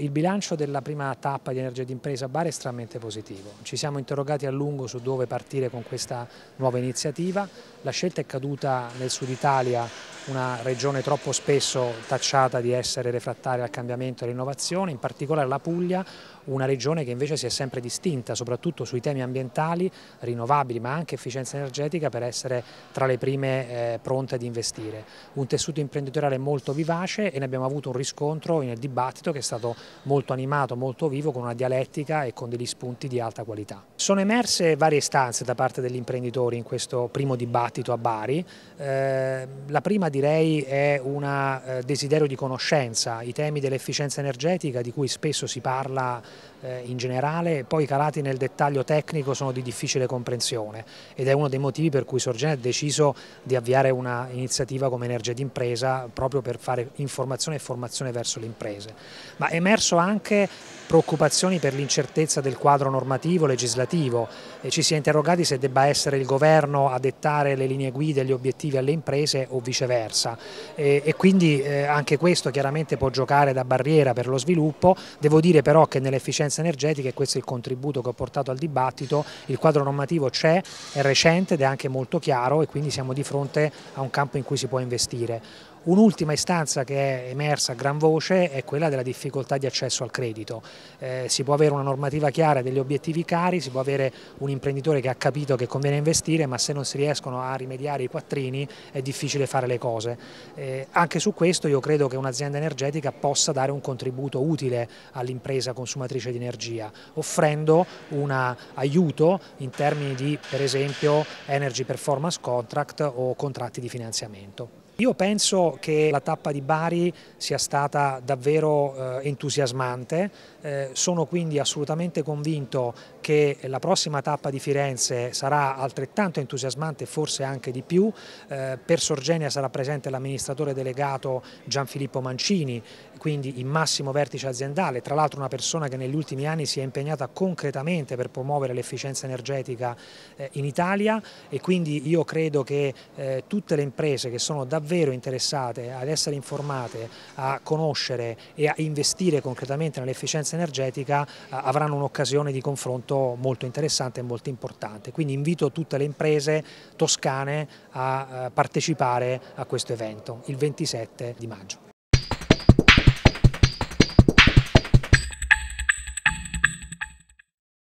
Il bilancio della prima tappa di Energia d'impresa a Bari è estremamente positivo. Ci siamo interrogati a lungo su dove partire con questa nuova iniziativa. La scelta è caduta nel sud Italia, una regione troppo spesso tacciata di essere refrattaria al cambiamento e all'innovazione, in particolare la Puglia, una regione che invece si è sempre distinta, soprattutto sui temi ambientali, rinnovabili, ma anche efficienza energetica per essere tra le prime eh, pronte ad investire. Un tessuto imprenditoriale molto vivace e ne abbiamo avuto un riscontro nel dibattito che è stato molto animato, molto vivo, con una dialettica e con degli spunti di alta qualità. Sono emerse varie stanze da parte degli imprenditori in questo primo dibattito a Bari. Eh, la prima direi è un eh, desiderio di conoscenza, i temi dell'efficienza energetica di cui spesso si parla eh, in generale, poi calati nel dettaglio tecnico sono di difficile comprensione ed è uno dei motivi per cui Sorgene ha deciso di avviare un'iniziativa come Energia d'impresa proprio per fare informazione e formazione verso le imprese. Ma è emerso anche preoccupazioni per l'incertezza del quadro normativo legislativo e ci si è interrogati se debba essere il governo a dettare le linee guida e gli obiettivi alle imprese o viceversa e, e quindi eh, anche questo chiaramente può giocare da barriera per lo sviluppo, devo dire però che nell'efficienza efficienza energetica e questo è il contributo che ho portato al dibattito, il quadro normativo c'è, è recente ed è anche molto chiaro e quindi siamo di fronte a un campo in cui si può investire. Un'ultima istanza che è emersa a gran voce è quella della difficoltà di accesso al credito. Eh, si può avere una normativa chiara e degli obiettivi cari, si può avere un imprenditore che ha capito che conviene investire, ma se non si riescono a rimediare i quattrini è difficile fare le cose. Eh, anche su questo io credo che un'azienda energetica possa dare un contributo utile all'impresa consumatrice di energia, offrendo un aiuto in termini di per esempio Energy Performance Contract o contratti di finanziamento. Io penso che la tappa di Bari sia stata davvero eh, entusiasmante, eh, sono quindi assolutamente convinto che la prossima tappa di Firenze sarà altrettanto entusiasmante, forse anche di più. Eh, per Sorgenia sarà presente l'amministratore delegato Gianfilippo Mancini, quindi in massimo vertice aziendale, tra l'altro una persona che negli ultimi anni si è impegnata concretamente per promuovere l'efficienza energetica eh, in Italia e quindi io credo che eh, tutte le imprese che sono davvero interessate ad essere informate, a conoscere e a investire concretamente nell'efficienza energetica eh, avranno un'occasione di confronto molto, interessante e molto importante. Quindi invito tutte le imprese toscane a eh, partecipare a questo evento il 27 di maggio.